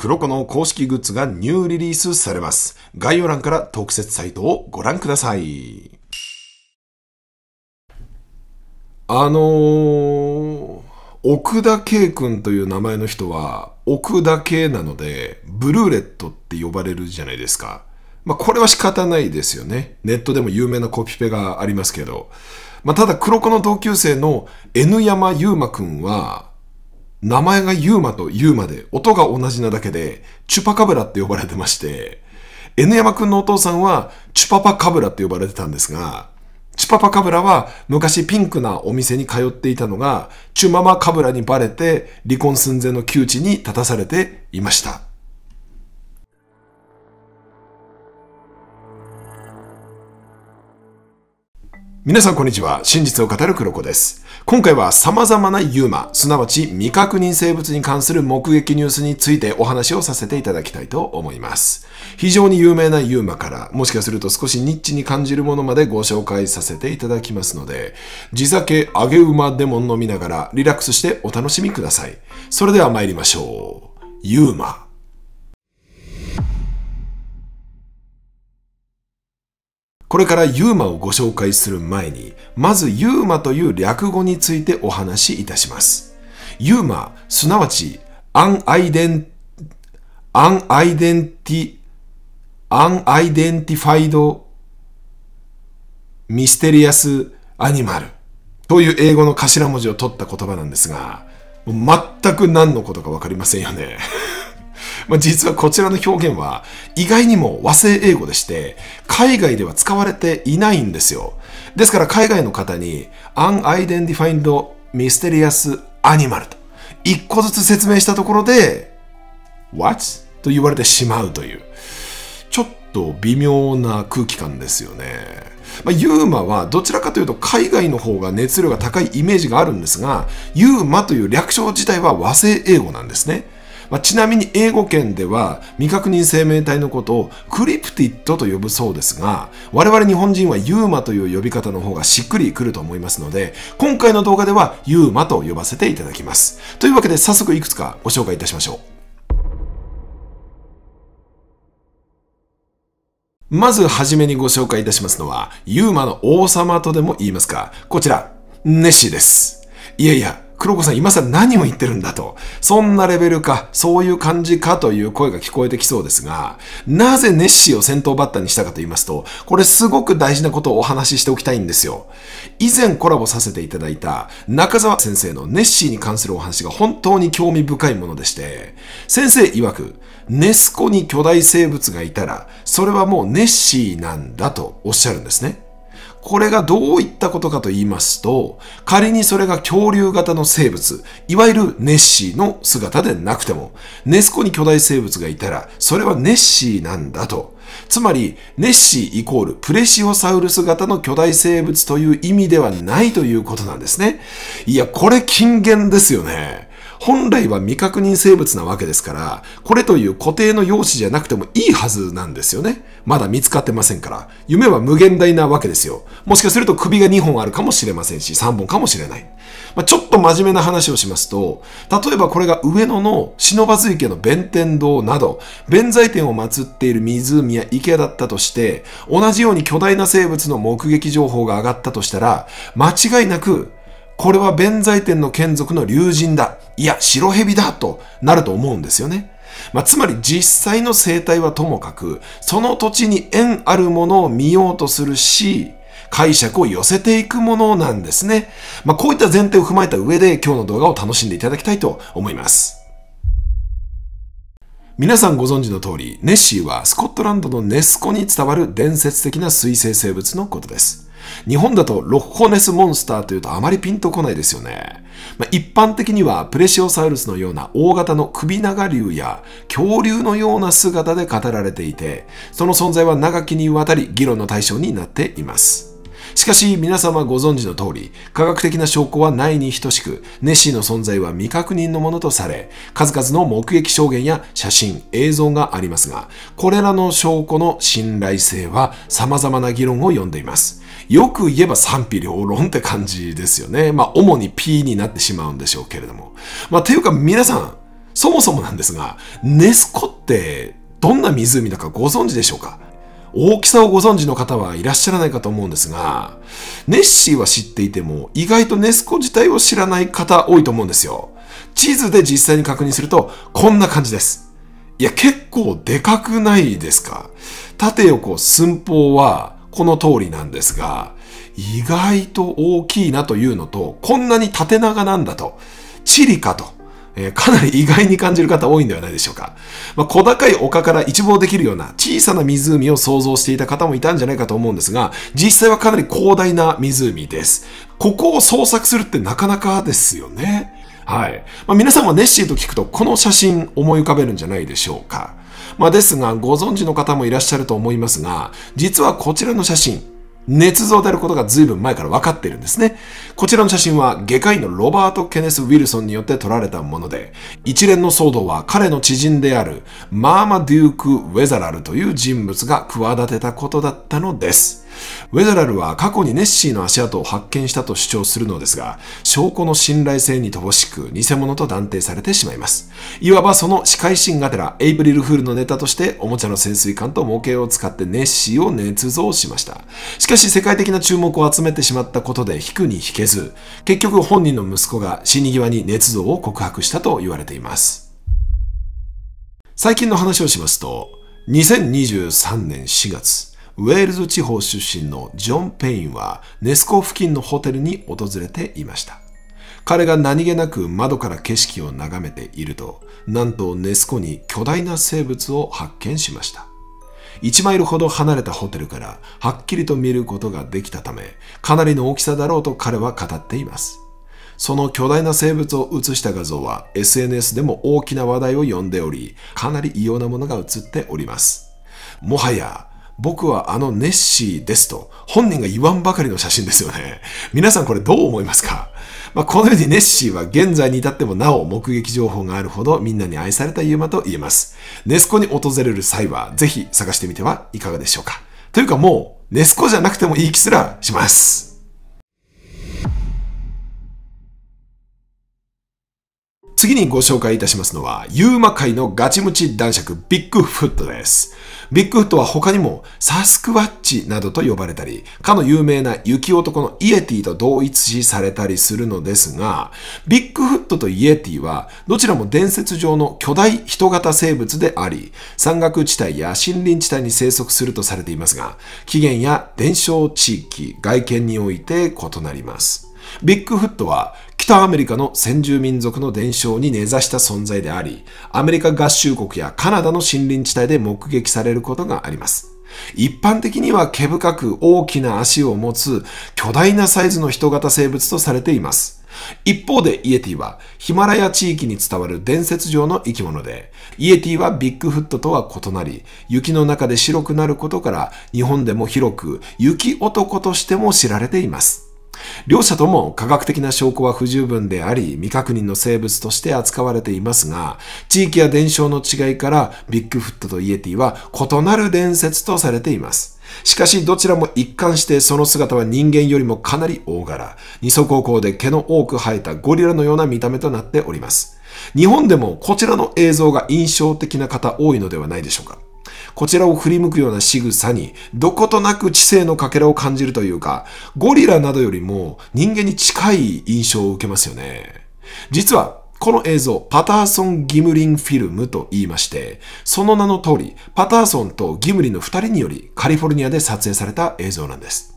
黒子の公式グッズがニューリリースされます。概要欄から特設サイトをご覧ください。あのー、奥田圭君という名前の人は、奥田圭なので、ブルーレットって呼ばれるじゃないですか。まあ、これは仕方ないですよね。ネットでも有名なコピペがありますけど。まあ、ただ、黒子の同級生の N 山優馬くんは、名前がユーマとユーマで音が同じなだけで、チュパカブラって呼ばれてまして、N 山くんのお父さんはチュパパカブラって呼ばれてたんですが、チュパパカブラは昔ピンクなお店に通っていたのが、チュママカブラにバレて離婚寸前の窮地に立たされていました。皆さんこんにちは。真実を語る黒子です。今回は様々なユーマ、すなわち未確認生物に関する目撃ニュースについてお話をさせていただきたいと思います。非常に有名なユーマから、もしかすると少しニッチに感じるものまでご紹介させていただきますので、地酒揚げ馬でも飲みながらリラックスしてお楽しみください。それでは参りましょう。ユーマ。これからユーマをご紹介する前に、まずユーマという略語についてお話しいたします。ユーマ、すなわち、アンアイデン、アンアイデンティ、アンアイデンティファイド、ミステリアスアニマルという英語の頭文字を取った言葉なんですが、全く何のことかわかりませんよね。まあ、実はこちらの表現は意外にも和製英語でして、海外では使われていないんですよ。ですから海外の方に Unidentified Mysterious Animal と一個ずつ説明したところで What? と言われてしまうという。ちょっと微妙な空気感ですよね。まあ、ユーマはどちらかというと海外の方が熱量が高いイメージがあるんですが、ユーマという略称自体は和製英語なんですね。まあ、ちなみに英語圏では未確認生命体のことをクリプティッドと呼ぶそうですが我々日本人はユーマという呼び方の方がしっくりくると思いますので今回の動画ではユーマと呼ばせていただきますというわけで早速いくつかご紹介いたしましょうまずはじめにご紹介いたしますのは、ユーマの王様とでも言いますか。こちら、ネッシーです。いやいや、黒子さん今ら何を言ってるんだと。そんなレベルか、そういう感じかという声が聞こえてきそうですが、なぜネッシーを先頭バッターにしたかと言いますと、これすごく大事なことをお話ししておきたいんですよ。以前コラボさせていただいた中澤先生のネッシーに関するお話が本当に興味深いものでして、先生曰く、ネス湖に巨大生物がいたら、それはもうネッシーなんだとおっしゃるんですね。これがどういったことかと言いますと、仮にそれが恐竜型の生物、いわゆるネッシーの姿でなくても、ネスコに巨大生物がいたら、それはネッシーなんだと。つまり、ネッシーイコールプレシオサウルス型の巨大生物という意味ではないということなんですね。いや、これ金言ですよね。本来は未確認生物なわけですから、これという固定の容姿じゃなくてもいいはずなんですよね。まだ見つかってませんから。夢は無限大なわけですよ。もしかすると首が2本あるかもしれませんし、3本かもしれない。まあ、ちょっと真面目な話をしますと、例えばこれが上野の忍ば池の弁天堂など、弁財天を祀っている湖や池だったとして、同じように巨大な生物の目撃情報が上がったとしたら、間違いなくこれは弁財天の眷属の竜神だ。いや、白蛇だとなると思うんですよね。まあ、つまり実際の生態はともかく、その土地に縁あるものを見ようとするし、解釈を寄せていくものなんですね。まあ、こういった前提を踏まえた上で今日の動画を楽しんでいただきたいと思います。皆さんご存知の通り、ネッシーはスコットランドのネスコに伝わる伝説的な水生生物のことです。日本だとロッホネスモンスターというとあまりピンとこないですよね。まあ、一般的にはプレシオサウルスのような大型の首長竜や恐竜のような姿で語られていて、その存在は長きにわたり議論の対象になっています。しかし皆様ご存知の通り、科学的な証拠はないに等しく、ネッシーの存在は未確認のものとされ、数々の目撃証言や写真、映像がありますが、これらの証拠の信頼性は様々な議論を呼んでいます。よく言えば賛否両論って感じですよね。まあ、主に P になってしまうんでしょうけれども。まあ、ていうか皆さん、そもそもなんですが、ネスコってどんな湖だかご存知でしょうか大きさをご存知の方はいらっしゃらないかと思うんですが、ネッシーは知っていても、意外とネスコ自体を知らない方多いと思うんですよ。地図で実際に確認すると、こんな感じです。いや、結構でかくないですか縦横寸法はこの通りなんですが、意外と大きいなというのと、こんなに縦長なんだと、チリかと。えかなり意外に感じる方多いんではないでしょうか。まあ、小高い丘から一望できるような小さな湖を想像していた方もいたんじゃないかと思うんですが、実際はかなり広大な湖です。ここを捜索するってなかなかですよね。はい。まあ、皆さんはネッシーと聞くとこの写真思い浮かべるんじゃないでしょうか。まあ、ですが、ご存知の方もいらっしゃると思いますが、実はこちらの写真、捏造であることが随分前から分かっているんですね。こちらの写真は外科医のロバート・ケネス・ウィルソンによって撮られたもので、一連の騒動は彼の知人であるマーマ・デューク・ウェザラルという人物が企てたことだったのです。ウェザラルは過去にネッシーの足跡を発見したと主張するのですが、証拠の信頼性に乏しく、偽物と断定されてしまいます。いわばその司会神がてら、エイブリルフールのネタとして、おもちゃの潜水艦と模型を使ってネッシーを捏造しました。しかし世界的な注目を集めてしまったことで、引くに引けず、結局本人の息子が死に際に捏造を告白したと言われています。最近の話をしますと、2023年4月、ウェールズ地方出身のジョン・ペインはネスコ付近のホテルに訪れていました。彼が何気なく窓から景色を眺めていると、なんとネスコに巨大な生物を発見しました。1マイルほど離れたホテルからはっきりと見ることができたため、かなりの大きさだろうと彼は語っています。その巨大な生物を写した画像は SNS でも大きな話題を呼んでおり、かなり異様なものが写っております。もはや僕はあのネッシーですと、本人が言わんばかりの写真ですよね。皆さんこれどう思いますかまあ、このようにネッシーは現在に至ってもなお目撃情報があるほどみんなに愛されたユーマと言えます。ネスコに訪れる際はぜひ探してみてはいかがでしょうか。というかもうネスコじゃなくてもいい気すらします。次にご紹介いたしますのは、ユーマ界のガチムチ男爵、ビッグフットです。ビッグフットは他にも、サスクワッチなどと呼ばれたり、かの有名な雪男のイエティと同一視されたりするのですが、ビッグフットとイエティは、どちらも伝説上の巨大人型生物であり、山岳地帯や森林地帯に生息するとされていますが、起源や伝承地域、外見において異なります。ビッグフットは北アメリカの先住民族の伝承に根ざした存在であり、アメリカ合衆国やカナダの森林地帯で目撃されることがあります。一般的には毛深く大きな足を持つ巨大なサイズの人型生物とされています。一方でイエティはヒマラヤ地域に伝わる伝説上の生き物で、イエティはビッグフットとは異なり、雪の中で白くなることから日本でも広く雪男としても知られています。両者とも科学的な証拠は不十分であり、未確認の生物として扱われていますが、地域や伝承の違いからビッグフットとイエティは異なる伝説とされています。しかしどちらも一貫してその姿は人間よりもかなり大柄、二足歩行で毛の多く生えたゴリラのような見た目となっております。日本でもこちらの映像が印象的な方多いのではないでしょうか。こちらを振り向くような仕草に、どことなく知性のかけらを感じるというか、ゴリラなどよりも人間に近い印象を受けますよね。実は、この映像、パターソン・ギムリンフィルムと言いまして、その名の通り、パターソンとギムリンの二人によりカリフォルニアで撮影された映像なんです。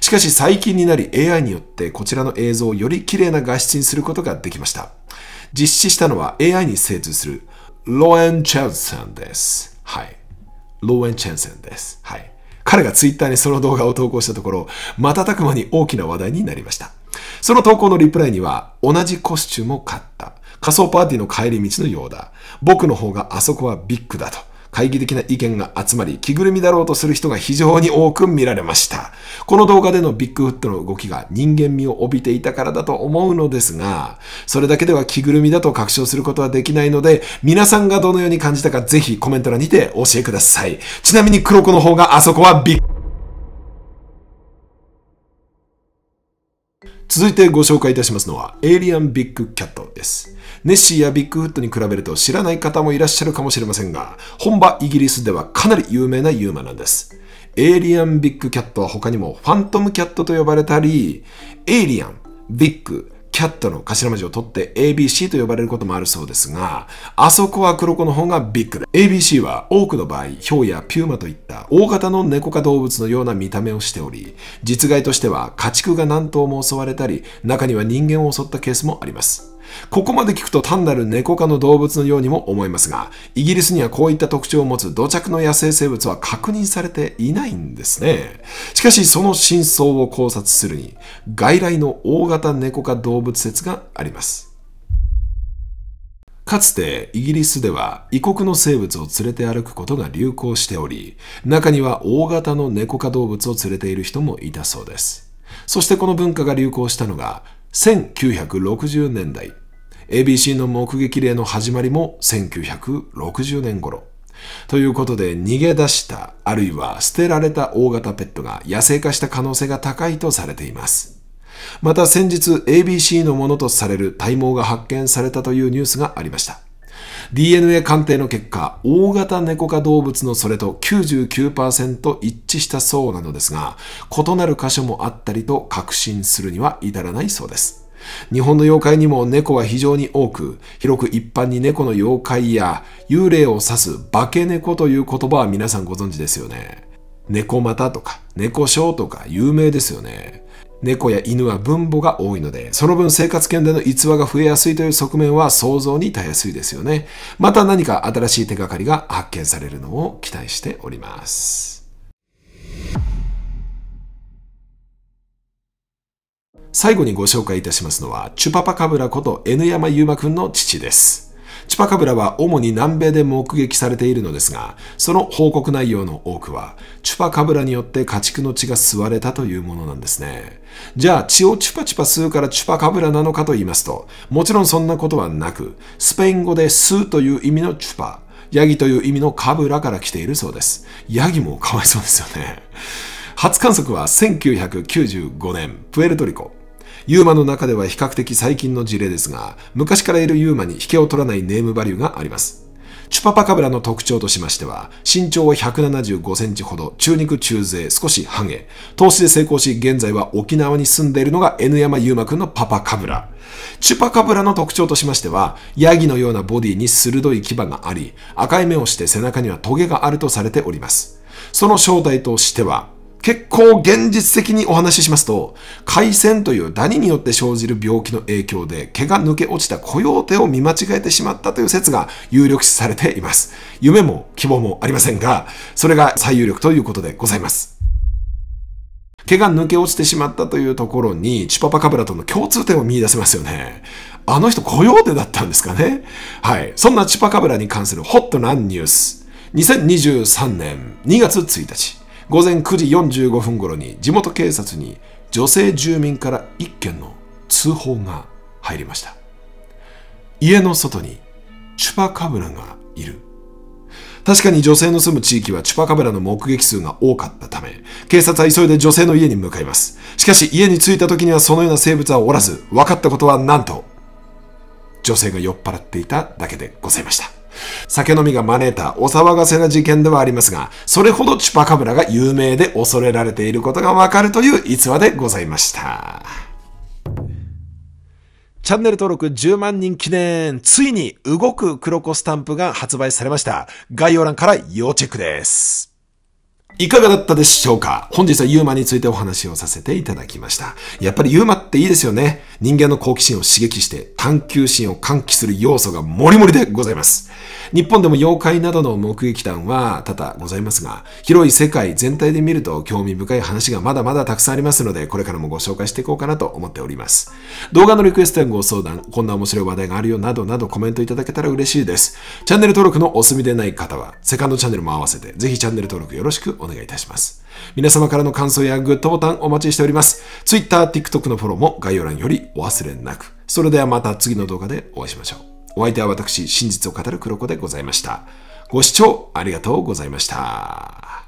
しかし最近になり AI によってこちらの映像をより綺麗な画質にすることができました。実施したのは AI に精通するロエン・チャルズさんです。はい。ローエン・チェンセンです。はい。彼がツイッターにその動画を投稿したところ、瞬く間に大きな話題になりました。その投稿のリプライには、同じコスチュームを買った。仮想パーティーの帰り道のようだ。僕の方があそこはビッグだと。懐疑的な意見が集まり、着ぐるみだろうとする人が非常に多く見られました。この動画でのビッグフットの動きが人間味を帯びていたからだと思うのですが、それだけでは着ぐるみだと確証することはできないので、皆さんがどのように感じたかぜひコメント欄にて教えください。ちなみに黒子の方があそこはビッグ続いてご紹介いたしますのは、エイリアンビッグキャットです。ネッシーやビッグフットに比べると知らない方もいらっしゃるかもしれませんが、本場イギリスではかなり有名なユーマなんです。エイリアンビッグキャットは他にもファントムキャットと呼ばれたり、エイリアン、ビッグ、キャットの頭文字を取って ABC と呼ばれることもあるそうですが、あそこは黒子の方がビッグで、ABC は多くの場合、ヒョウやピューマといった大型の猫科動物のような見た目をしており、実害としては家畜が何頭も襲われたり、中には人間を襲ったケースもあります。ここまで聞くと単なる猫科の動物のようにも思いますが、イギリスにはこういった特徴を持つ土着の野生生物は確認されていないんですね。しかし、その真相を考察するに、外来の大型猫科動物説があります。かつてイギリスでは異国の生物を連れて歩くことが流行しており、中には大型の猫科動物を連れている人もいたそうです。そしてこの文化が流行したのが1960年代。ABC の目撃例の始まりも1960年頃。ということで逃げ出したあるいは捨てられた大型ペットが野生化した可能性が高いとされています。また先日 ABC のものとされる体毛が発見されたというニュースがありました。DNA 鑑定の結果、大型猫科動物のそれと99%一致したそうなのですが、異なる箇所もあったりと確信するには至らないそうです。日本の妖怪にも猫は非常に多く、広く一般に猫の妖怪や幽霊を指す化け猫という言葉は皆さんご存知ですよね。猫股とか猫章とか有名ですよね。猫や犬は分母が多いので、その分生活圏での逸話が増えやすいという側面は想像に耐えやすいですよね。また何か新しい手がかりが発見されるのを期待しております。最後にご紹介いたしますのは、チュパパカブラこと N 山優馬くんの父です。チュパカブラは主に南米で目撃されているのですが、その報告内容の多くは、チュパカブラによって家畜の血が吸われたというものなんですね。じゃあ血をチュパチュパ吸うからチュパカブラなのかと言いますと、もちろんそんなことはなく、スペイン語で吸うという意味のチュパ、ヤギという意味のカブラから来ているそうです。ヤギもかわいそうですよね。初観測は1995年、プエルトリコ。ユーマの中では比較的最近の事例ですが、昔からいるユーマに引けを取らないネームバリューがあります。チュパパカブラの特徴としましては、身長は175センチほど、中肉中背、少しハゲ。投資で成功し、現在は沖縄に住んでいるのが N 山ーマくんのパパカブラ。チュパカブラの特徴としましては、ヤギのようなボディに鋭い牙があり、赤い目をして背中にはトゲがあるとされております。その正体としては、結構現実的にお話ししますと、海線というダニによって生じる病気の影響で毛が抜け落ちた雇用手を見間違えてしまったという説が有力視されています。夢も希望もありませんが、それが最有力ということでございます。毛が抜け落ちてしまったというところに、チュパパカブラとの共通点を見出せますよね。あの人コヨーテだったんですかねはい。そんなチュパカブラに関するホットなニュース。2023年2月1日。午前9時45分頃に地元警察に女性住民から1件の通報が入りました家の外にチュパカブラがいる確かに女性の住む地域はチュパカブラの目撃数が多かったため、警察は急いで女性の家に向かいます。しかし家に着いた時にはそのような生物はおらず、分かったことはなんと、女性が酔っ払っていただけでございました。酒飲みが招いたお騒がせな事件ではありますが、それほどチュパカブラが有名で恐れられていることがわかるという逸話でございました。チャンネル登録10万人記念、ついに動く黒子スタンプが発売されました。概要欄から要チェックです。いかがだったでしょうか本日はユーマについてお話をさせていただきました。やっぱりユーマっていいですよね。人間の好奇心を刺激して探求心を喚起する要素がもりもりでございます。日本でも妖怪などの目撃談は多々ございますが、広い世界全体で見ると興味深い話がまだまだたくさんありますので、これからもご紹介していこうかなと思っております。動画のリクエストやご相談、こんな面白い話題があるよなどなどコメントいただけたら嬉しいです。チャンネル登録のお済みでない方は、セカンドチャンネルも合わせて、ぜひチャンネル登録よろしくお願いいたします。皆様からの感想やグッドボタンお待ちしております。Twitter、TikTok のフォローも概要欄よりお忘れなく。それではまた次の動画でお会いしましょう。お相手は私、真実を語る黒子でございました。ご視聴ありがとうございました。